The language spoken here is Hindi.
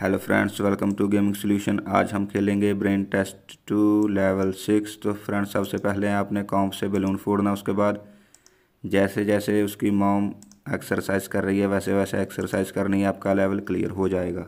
hello friends welcome to gaming solution आज हम खेलेंगे brain test two level six तो फ्रेंड्स सबसे पहले आपने कॉम्प से बैलून फोड़ना उसके बाद जैसे जैसे उसकी मॉम एक्सरसाइज कर रही है वैसे वैसे एक्सरसाइज करनी है आपका लेवल क्लियर हो जाएगा